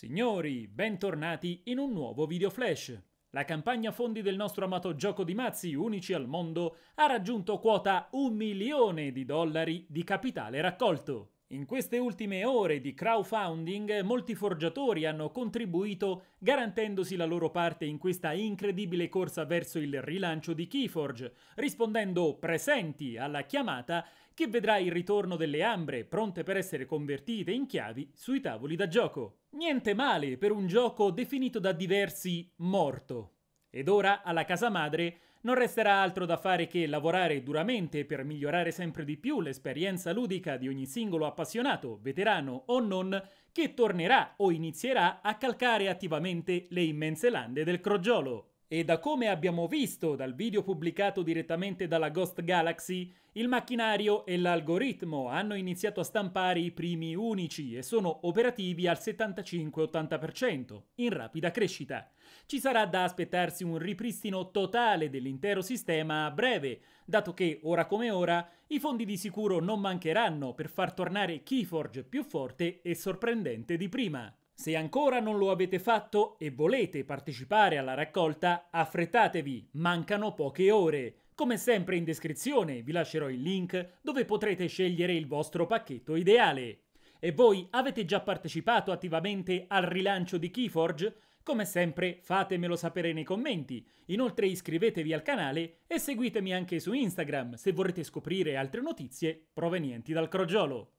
Signori, bentornati in un nuovo video flash. La campagna fondi del nostro amato gioco di mazzi, unici al mondo, ha raggiunto quota un milione di dollari di capitale raccolto. In queste ultime ore di crowdfunding molti forgiatori hanno contribuito garantendosi la loro parte in questa incredibile corsa verso il rilancio di Keyforge, rispondendo presenti alla chiamata che vedrà il ritorno delle ambre pronte per essere convertite in chiavi sui tavoli da gioco. Niente male per un gioco definito da diversi morto. Ed ora, alla casa madre, non resterà altro da fare che lavorare duramente per migliorare sempre di più l'esperienza ludica di ogni singolo appassionato, veterano o non, che tornerà o inizierà a calcare attivamente le immense lande del crogiolo. E da come abbiamo visto dal video pubblicato direttamente dalla Ghost Galaxy, il macchinario e l'algoritmo hanno iniziato a stampare i primi unici e sono operativi al 75-80%, in rapida crescita. Ci sarà da aspettarsi un ripristino totale dell'intero sistema a breve, dato che, ora come ora, i fondi di sicuro non mancheranno per far tornare Keyforge più forte e sorprendente di prima. Se ancora non lo avete fatto e volete partecipare alla raccolta, affrettatevi, mancano poche ore. Come sempre in descrizione vi lascerò il link dove potrete scegliere il vostro pacchetto ideale. E voi avete già partecipato attivamente al rilancio di Keyforge? Come sempre fatemelo sapere nei commenti, inoltre iscrivetevi al canale e seguitemi anche su Instagram se vorrete scoprire altre notizie provenienti dal crogiolo.